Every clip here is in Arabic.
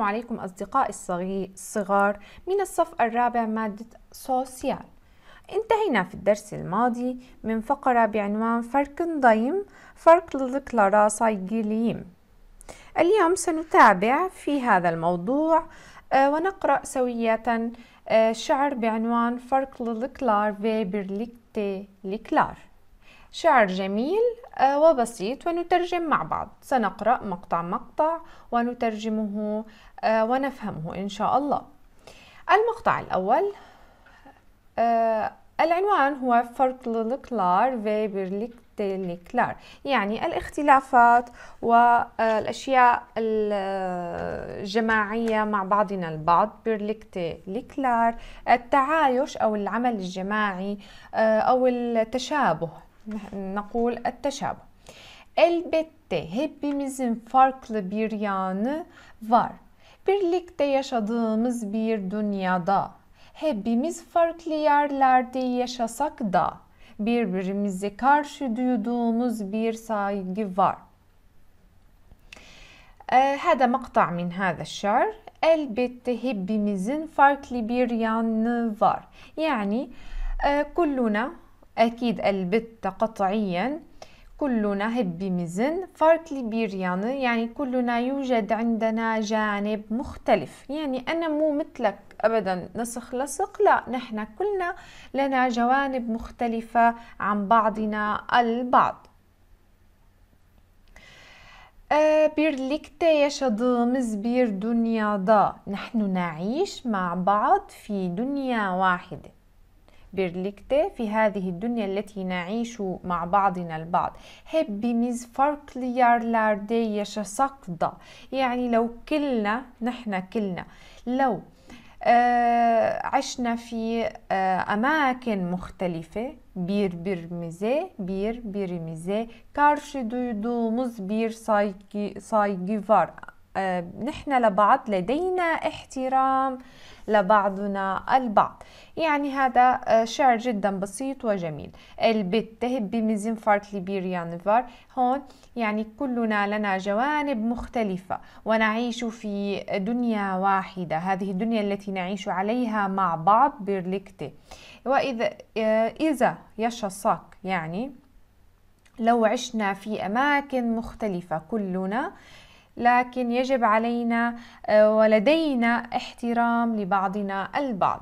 السلام عليكم أصدقائي الصغار من الصف الرابع مادة سوسيال انتهينا في الدرس الماضي من فقرة بعنوان فرق ضيم فرق سايجيليم اليوم سنتابع في هذا الموضوع آه، ونقرأ سوية آه، شعر بعنوان فرق للكلار في برليكتي لكلار شعر جميل آه، وبسيط ونترجم مع بعض سنقرأ مقطع مقطع ونترجمه آه، ونفهمه إن شاء الله المقطع الأول آه، العنوان هو فرقلılıklar ve birliktelikler يعني الاختلافات والأشياء الجماعية مع بعضنا البعض birliktelikler التعايش أو العمل الجماعي أو التشابه nakul etteşabı. Elbette hepimizin farklı bir yanı var. Birlikte yaşadığımız bir dünyada hepimiz farklı yerlerde yaşasak da birbirimize karşı duyduğumuz bir saygı var. هذا مقطع من هذا الشعر elbette hepimizin farklı bir yanı var. Yani كلنا eh, أكيد البت قطعيا كلنا هب مزن فارتلي بيريان يعني كلنا يوجد عندنا جانب مختلف يعني أنا مو مثلك أبدا نسخ لصق لا نحن كلنا لنا جوانب مختلفة عن بعضنا البعض birlikte yaşadığımız bir dünyada nahnu نعيش مع ba'd fi dünya واحده birlikte fi hadihi dunya allati na'ishu ma' ba'dina al-ba'd. hepimiz farklı yerlerde yaşasak da yani لو كلنا نحن كلنا لو عشنا في أماكن مختلفة birbirimize birbirimize karşı duyduğumuz bir saygı, saygı var آه، نحن لبعض لدينا احترام لبعضنا البعض يعني هذا آه، شعر جدا بسيط وجميل البت هبي مزين فارت ليبيريان فار هون يعني كلنا لنا جوانب مختلفة ونعيش في دنيا واحدة هذه الدنيا التي نعيش عليها مع بعض بيرلكتي وإذا آه، إذا يشصك يعني لو عشنا في أماكن مختلفة كلنا آه لكن يجب علينا ولدينا احترام لبعضنا البعض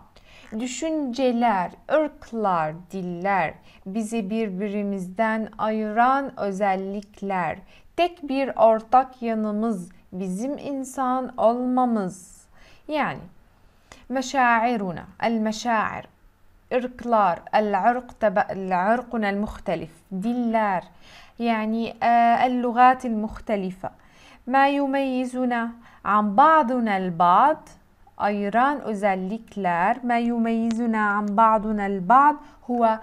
düşünceler, ırklar, diller bizi birbirimizden ayıran özellikler, tek bir ortak yanımız bizim insan olmamız. Yani مشاعرنا المشاعر ارقلار العرق تبع العرقنا المختلف دلار يعني اللغات المختلفة ما يميزنا عن بعضنا البعض أيران أوزالي ما يميزنا عن بعضنا البعض هو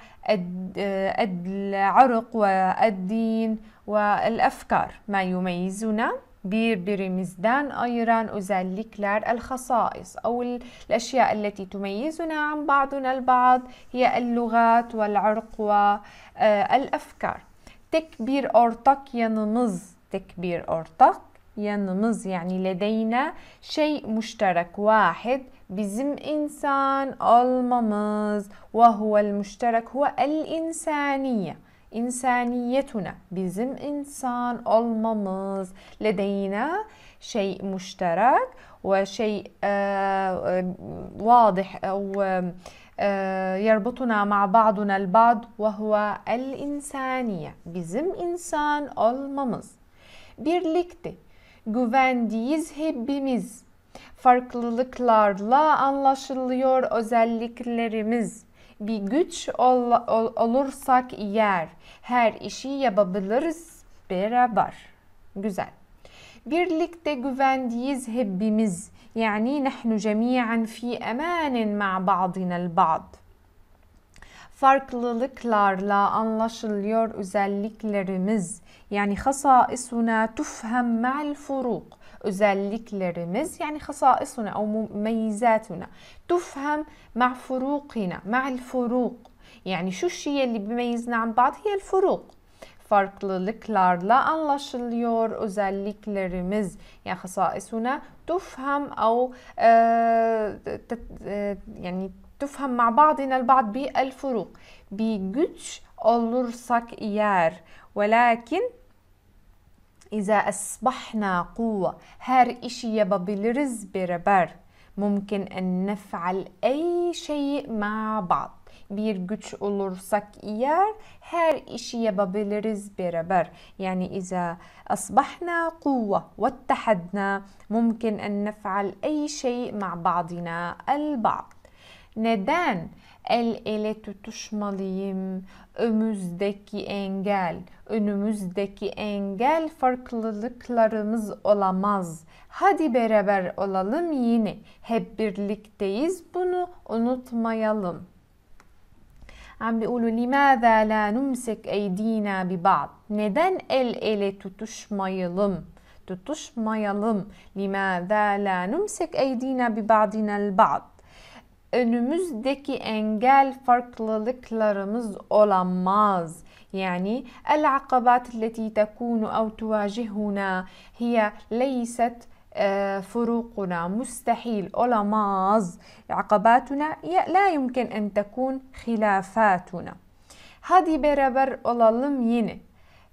العرق والدين والأفكار ما يميزنا بير برمزدان أيران أوزالي الخصائص أو الأشياء التي تميزنا عن بعضنا البعض هي اللغات والعرق والأفكار آه، تكبير أورتك ينمز تكبير أورتك yanımız يعني لدينا شيء مشترك واحد bizim insan olmamız وهو المشترك هو الإنسانية إنسانيتنا bizim insan olmamız لدينا شيء مشترك وشيء واضح أو يربطنا مع بعضنا البعض وهو الإنسانية بزم إنسان olmamız birlikte güvendiğiz hepimiz. Farklılıklarla anlaşılıyor özelliklerimiz. Bir güç ol, ol, olursak yer, her işi yapabiliriz beraber. Güzel. Birlikte güvendiğiz hepimiz. Yani nahnu cemiyen fi emanin ma ba'dina'l ba'd. farklılıklarla anlaşılıyor özelliklerimiz. Yani خصائصنا تفهم ma'al furuq. özelliklerimiz yani خصائصنا أو مميزاتنا تفهم مع فروقنا مع الفروق يعني شو الشيء اللي بيميزنا عن بعض هي الفروق farklılıklarla anlaşılıyor özelliklerimiz yani خصائصنا تفهم أو yani تفهم مع بعضنا البعض بالفروق بيجوتش olursak eğer ولكن إذا أصبحنا قوة her işi yapabiliriz برابر ممكن أن نفعل أي شيء مع بعض bir güç olursak eğer her işi yapabiliriz برابر يعني إذا أصبحنا قوة واتحدنا ممكن أن نفعل أي شيء مع بعضنا البعض Neden? El ele tutuşmalıyım. Ömüzdeki engel, önümüzdeki engel farklılıklarımız olamaz. Hadi beraber olalım yine. Hep birlikteyiz. Bunu unutmayalım. عم بيقولوا لماذا لا نمسك أيدينا ببعض neden el ele tutuşmayalım tutuşmayalım لماذا لا نمسك أيدينا ببعضنا البعض önümüzdeki engel farklılıklarımız olamaz. يعني العقبات التي تكون أو تواجهنا هي ليست فروقنا مستحيل olamaz عقباتنا لا يمكن أن تكون خلافاتنا هذه برابر olalım yine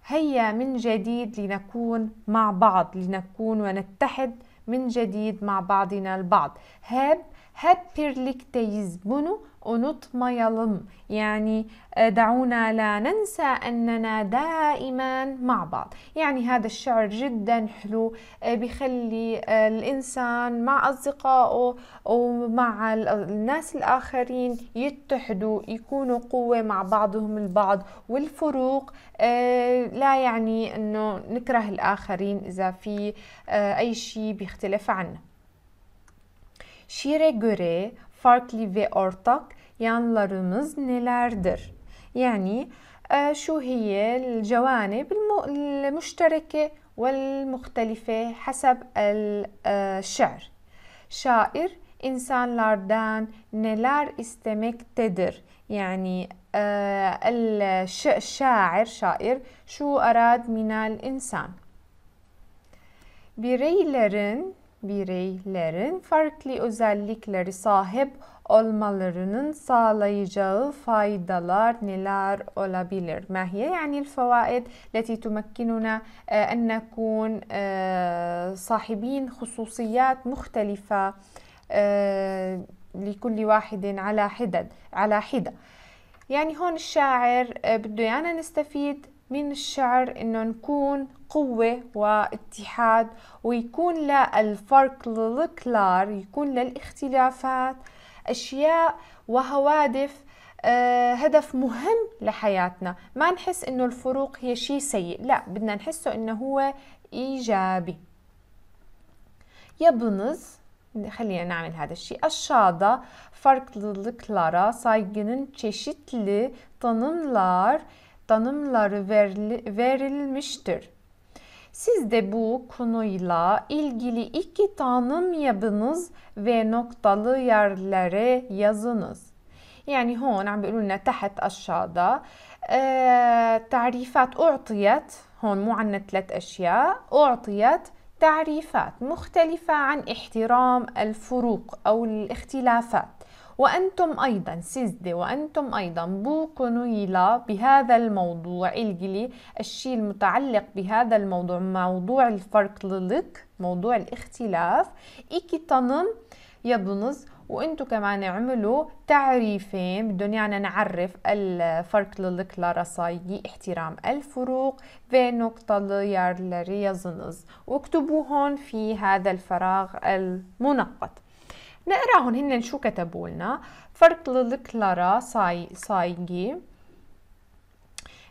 هيا من جديد لنكون مع بعض لنكون ونتحد من جديد مع بعضنا البعض هاب hep birlikteyiz bunu unutmayalım يعني دعونا لا ننسى أننا دائما مع بعض يعني هذا الشعر جدا حلو آه، بخلي آه، الإنسان مع أصدقائه ومع الناس الآخرين يتحدوا يكونوا قوة مع بعضهم البعض والفروق آه، لا يعني أنه نكره الآخرين إذا في أي شيء بيختلف عنا Şiire göre farklı ve ortak yanlarımız nelerdir? Yani شو هي الجوانب المشتركة والمختلفة حسب الشعر Şair insanlardan neler istemektedir? Yani e, e, şair, şair şu arad minel insan. Bireylerin bireylerin farklı özellikleri sahip olmalarının sağlayacağı faydalar neler olabilir? ما هي يعني الفوائد التي تمكننا أن نكون صاحبين خصوصيات مختلفة لكل واحد على حدد على حدة يعني هون الشاعر بده يانا يعني نستفيد من الشعر انه نكون قوة واتحاد ويكون للفرق للكلار يكون للاختلافات أشياء وهوادف آه، هدف مهم لحياتنا ما نحس انه الفروق هي شيء سيء لا بدنا نحسه انه هو ايجابي يبنز خلينا نعمل هذا الشيء الشاضة farklılara saygının çeşitli tanımlar tanımları verilmiştir. Siz de bu konuyla ilgili iki tanım yapınız ve noktalı yerlere yazınız. Yani hon عم بيقولوا لنا تحت aşağıda آه تعريفات أعطيت هون مو عنا ثلاث أشياء أعطيت تعريفات مختلفة عن احترام الفروق أو الاختلافات وأنتم أيضا سيزدي وأنتم أيضا بوكونويلا بهذا الموضوع الجلي الشيء المتعلق بهذا الموضوع موضوع للك موضوع الاختلاف إيكي tanım يضنز وانتم كمان عملوا تعريفين بدهم يعني نعرف للك لرصايي احترام الفروق ve noktalı yerleri واكتبوا هون في هذا الفراغ المنقط نقراهم هن شو كتبوا لنا فرق للكلارا ساي سايجي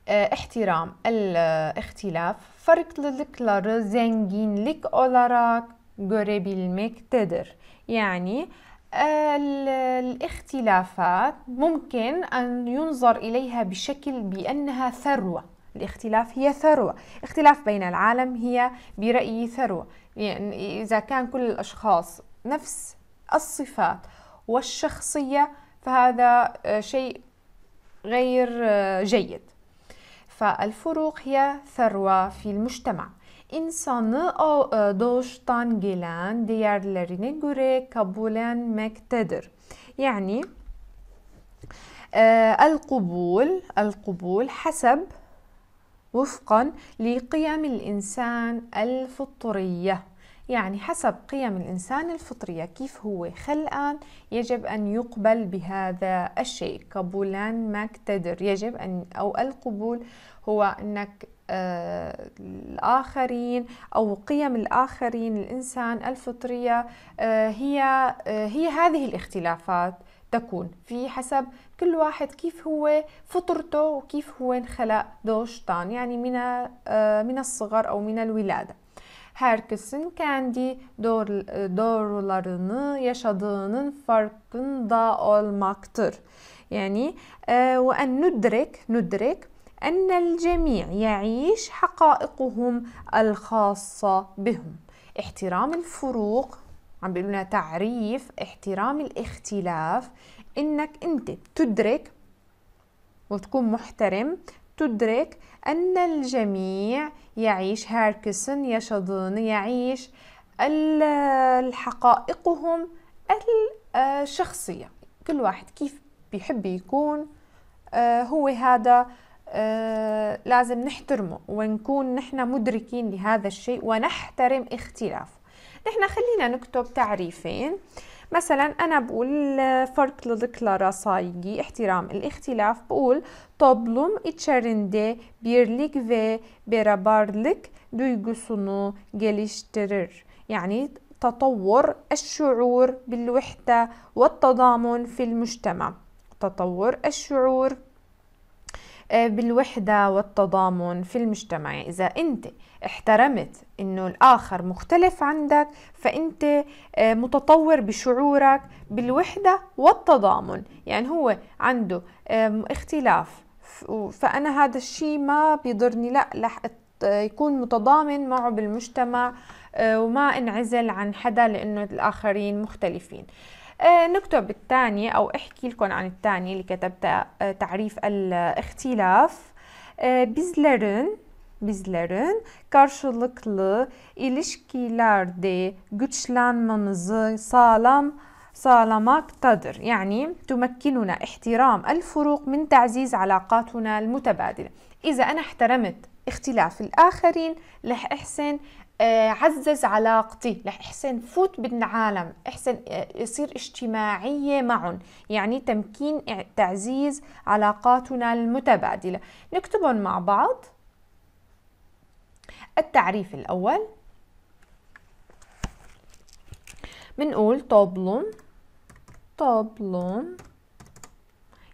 آه، احترام الاختلاف فرق farklılıkları zenginlik olarak تدر يعني آه، الاختلافات ممكن أن ينظر إليها بشكل بأنها ثروة الاختلاف هي ثروة اختلاف بين العالم هي برأيي ثروة يعني إذا كان كل الأشخاص نفس الصفات والشخصية فهذا آه، شيء غير آه، جيد فالفروق هي ثروة في المجتمع insanı o doğuştan gelen diğerlerine göre مكتدر يعني آه، القبول القبول حسب وفقا لقيم الإنسان الفطرية يعني حسب قيم الإنسان الفطرية كيف هو خلقان يجب أن يقبل بهذا الشيء قبولان ما اقتدر يجب أن أو القبول هو أنك آه الآخرين أو قيم الآخرين الإنسان الفطرية آه هي آه هي هذه الاختلافات تكون في حسب كل واحد كيف هو فطرته وكيف هو انخلق دوشتان يعني من آه، من الصغر أو من الولادة herkesin kendi e, doğrularını yaşadığının farkında olmaktır. Yani وأن ندرك ندرك أن الجميع يعيش حقائقهم الخاصة بهم احترام الفروق عم بيقولنا تعريف احترام الاختلاف انك انت تدرك وتكون محترم تدرك ان الجميع يعيش هاركسن يشدون يعيش الحقائقهم الشخصية كل واحد كيف بيحب يكون آه، هو هذا آه، لازم نحترمه ونكون نحن مدركين لهذا الشيء ونحترم اختلافه نحن خلينا نكتب تعريفين مثلا أنا بقول آه، فرق لدكلارا صايقي احترام الاختلاف بقول toplum içerisinde birlik ve beraberlik duygusunu geliştirir. Yani تطور الشعور بالوحدة والتضامن في المجتمع تطور الشعور بالوحدة والتضامن في المجتمع إذا أنت احترمت أنه الآخر مختلف عندك فأنت متطور بشعورك بالوحدة والتضامن يعني هو عنده اختلاف فانا هذا الشيء ما بيضرني لا لح يكون متضامن معه بالمجتمع آه، وما انعزل عن حدا لانه الاخرين مختلفين آه، نكتب الثانية أو أحكي لكم عن الثانية اللي كتبتها آه، تعريف الاختلاف bizlerin bizlerin karşılıklı ilişkilerde güçlenmemizi sağlam طالما يعني تمكننا احترام الفروق من تعزيز علاقاتنا المتبادلة إذا أنا احترمت اختلاف الآخرين رح أحسن آه، عزز علاقتي رح أحسن فوت بالعالم أحسن آه، يصير اجتماعية معهم يعني تمكين تعزيز علاقاتنا المتبادلة نكتبهم مع بعض التعريف الأول بنقول طبلم طابلون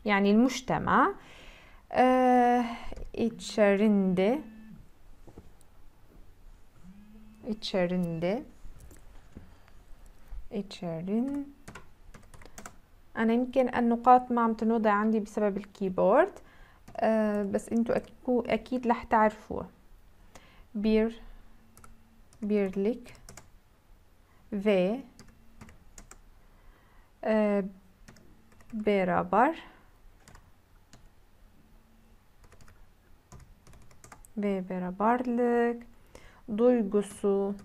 يعني المجتمع içerinde içerinde içerin أنا يمكن النقاط ما عم تنوضع عندي بسبب الكيبورد أه بس انتو أكيد رح تعرفوها بير بيرلك في Ee, beraber ve beraberlik duygusu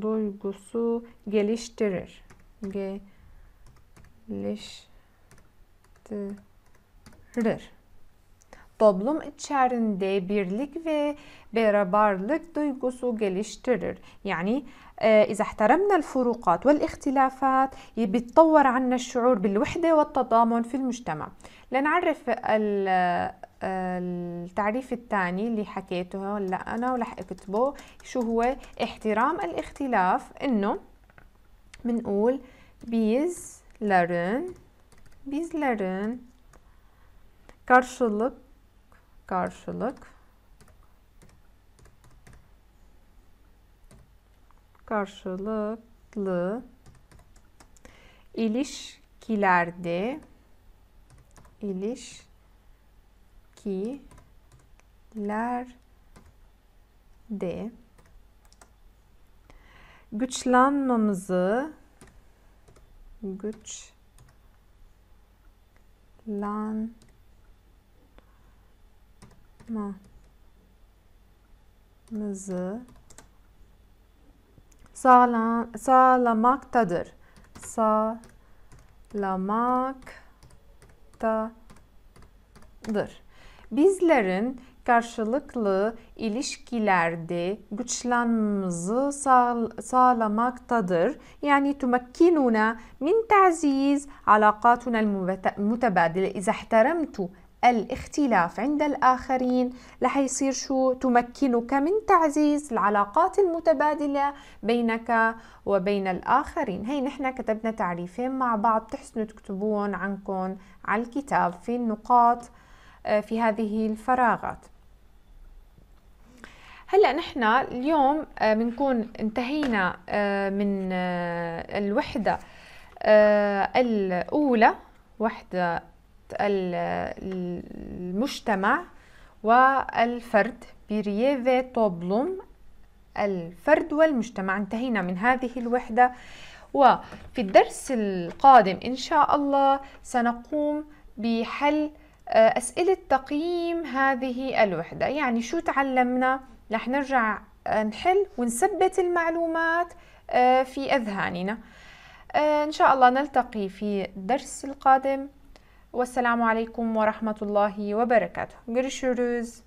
duygusu geliştirir. Geliştirir. Toplum içerisinde birlik ve beraberlik duygusu geliştirir. Yani آه، إذا احترمنا الفروقات والاختلافات بيتطور عنا الشعور بالوحدة والتضامن في المجتمع لنعرف آه، التعريف الثاني اللي حكيته هلا أنا ولح أكتبه شو هو احترام الاختلاف إنه بنقول لرن بيز لرن كارشلوك كارشلوك karşılıklı ilişkilerde ilişkilerde güçlenmemizi güçlenmamızı sağla, sağlamaktadır. Sağlamaktadır. Bizlerin karşılıklı ilişkilerde güçlenmemizi sağlamaktadır. Yani تمكننا min تعزيز علاقاتنا المتبادلة إذا احترمت الاختلاف عند الآخرين لح يصير شو تمكنك من تعزيز العلاقات المتبادلة بينك وبين الآخرين هي نحن كتبنا تعريفين مع بعض تحسنوا تكتبون عنكم على الكتاب في النقاط آه، في هذه الفراغات هلا نحن اليوم بنكون آه، انتهينا آه، من الوحده الاولى وحده المجتمع والفرد برييفي توبلوم الفرد والمجتمع انتهينا من هذه الوحدة وفي الدرس القادم إن شاء الله سنقوم بحل آه، أسئلة تقييم هذه الوحدة يعني شو تعلمنا رح نرجع آه، نحل ونثبت المعلومات آه، في أذهاننا إن شاء الله نلتقي في الدرس القادم والسلام عليكم ورحمة الله وبركاته. görüşürüz.